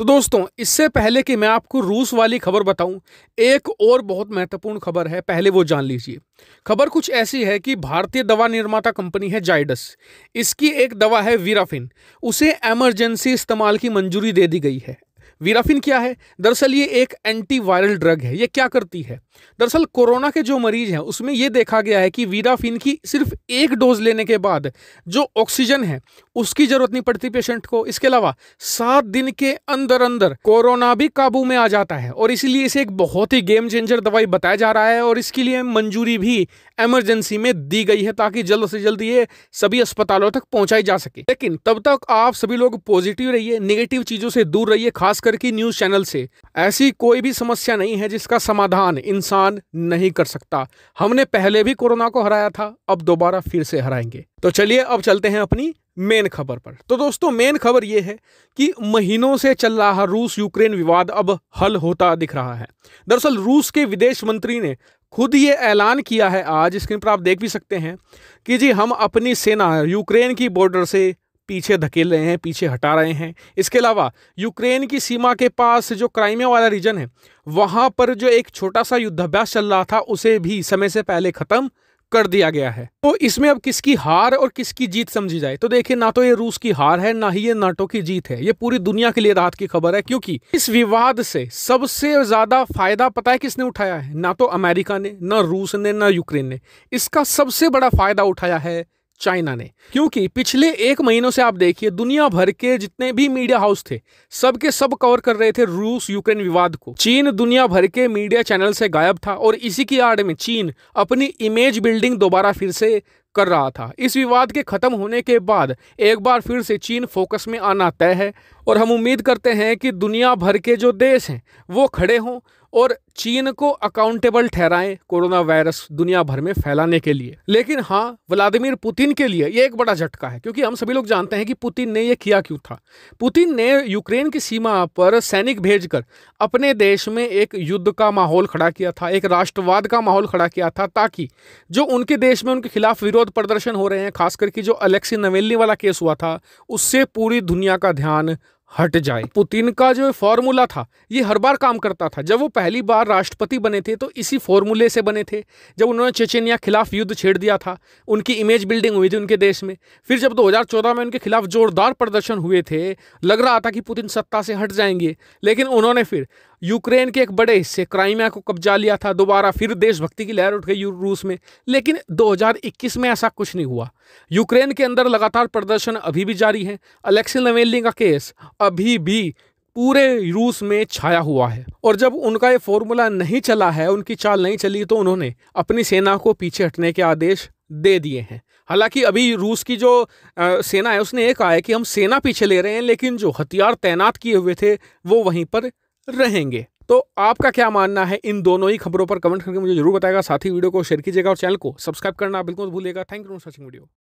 तो दोस्तों इससे पहले कि मैं आपको रूस वाली खबर बताऊं एक और बहुत महत्वपूर्ण खबर है पहले वो जान लीजिए खबर कुछ ऐसी है कि भारतीय दवा निर्माता कंपनी है जाइडस इसकी एक दवा है वीराफिन उसे एमरजेंसी इस्तेमाल की मंजूरी दे दी गई है वीराफिन क्या है दरअसल ये एक एंटीवायरल ड्रग है ये क्या करती है दरअसल कोरोना के जो मरीज हैं उसमें ये देखा गया है कि वीराफिन की सिर्फ एक डोज लेने के बाद जो ऑक्सीजन है उसकी जरूरत नहीं पड़ती पेशेंट को इसके अलावा सात दिन के अंदर अंदर कोरोना भी काबू में आ जाता है और इसीलिए इसे एक बहुत ही गेम चेंजर दवाई बताया जा रहा है और इसके लिए मंजूरी भी एमरजेंसी में दी गई है ताकि जल्द से जल्द ये सभी अस्पतालों तक पहुंचाई जा सके लेकिन तब तक आप सभी लोग पॉजिटिव रहिए निगेटिव चीजों से दूर रहिए खासकर भास्कर की न्यूज चैनल से ऐसी कोई भी समस्या नहीं है जिसका समाधान इंसान नहीं कर सकता हमने पहले भी कोरोना को हराया था अब दोबारा फिर से हराएंगे तो चलिए अब चलते हैं अपनी मेन खबर पर तो दोस्तों मेन खबर यह है कि महीनों से चल रहा रूस यूक्रेन विवाद अब हल होता दिख रहा है दरअसल रूस के विदेश मंत्री ने खुद ये ऐलान किया है आज स्क्रीन पर आप देख भी सकते हैं कि जी हम अपनी सेना यूक्रेन की बॉर्डर से पीछे धकेल रहे हैं पीछे हटा रहे हैं इसके अलावा यूक्रेन की सीमा के पास जो क्राइमिया वाला रीजन है वहाँ पर जो एक छोटा सा युद्धाभ्यास चल रहा था उसे भी समय से पहले ख़त्म कर दिया गया है तो इसमें अब किसकी हार और किसकी जीत समझी जाए तो देखिए ना तो ये रूस की हार है ना ही ये नाटो की जीत है ये पूरी दुनिया के लिए राहत की खबर है क्योंकि इस विवाद से सबसे ज्यादा फायदा पता है किसने उठाया है ना तो अमेरिका ने ना रूस ने ना यूक्रेन ने इसका सबसे बड़ा फायदा उठाया है चाइना ने क्योंकि पिछले एक महीनों से आप देखिए दुनिया भर के जितने भी मीडिया हाउस थे सबके सब कवर कर रहे थे रूस यूक्रेन विवाद को चीन दुनिया भर के मीडिया चैनल से गायब था और इसी की आड़ में चीन अपनी इमेज बिल्डिंग दोबारा फिर से कर रहा था इस विवाद के खत्म होने के बाद एक बार फिर से चीन फोकस में आना तय है और हम उम्मीद करते हैं कि दुनिया भर के जो देश हैं वो खड़े हों और चीन को अकाउंटेबल ठहराएं कोरोना वायरस दुनिया भर में फैलाने के लिए लेकिन हाँ व्लादिमीर पुतिन के लिए ये एक बड़ा झटका है क्योंकि हम सभी लोग जानते हैं कि पुतिन ने ये किया क्यों था पुतिन ने यूक्रेन की सीमा पर सैनिक भेजकर अपने देश में एक युद्ध का माहौल खड़ा किया था एक राष्ट्रवाद का माहौल खड़ा किया था ताकि जो उनके देश में उनके खिलाफ विरोध प्रदर्शन हो रहे हैं खास करके जो अलेक्सी नवेलनी वाला केस हुआ था उससे पूरी दुनिया का ध्यान हट जाए पुतिन का जो फॉर्मूला था ये हर बार काम करता था जब वो पहली बार राष्ट्रपति बने थे तो इसी फॉर्मूले से बने थे जब उन्होंने चेचेनिया खिलाफ युद्ध छेड़ दिया था उनकी इमेज बिल्डिंग हुई थी उनके देश में फिर जब 2014 में उनके खिलाफ जोरदार प्रदर्शन हुए थे लग रहा था कि पुतिन सत्ता से हट जाएंगे लेकिन उन्होंने फिर यूक्रेन के एक बड़े हिस्से क्राइमिया को कब्जा लिया था दोबारा फिर देशभक्ति की लहर उठ गई रूस में लेकिन 2021 में ऐसा कुछ नहीं हुआ यूक्रेन के अंदर लगातार प्रदर्शन अभी भी जारी है अलेक्सी नवेलिंग का केस अभी भी पूरे रूस में छाया हुआ है और जब उनका ये फॉर्मूला नहीं चला है उनकी चाल नहीं चली तो उन्होंने अपनी सेना को पीछे हटने के आदेश दे दिए हैं हालांकि अभी रूस की जो आ, सेना है उसने ये कहा है कि हम सेना पीछे ले रहे हैं लेकिन जो हथियार तैनात किए हुए थे वो वहीं पर रहेंगे तो आपका क्या मानना है इन दोनों ही खबरों पर कमेंट करके मुझे जरूर बताएगा साथ ही वीडियो को शेयर कीजिएगा और चैनल को सब्सक्राइब करना बिल्कुल भूलिएगा thank you for watching video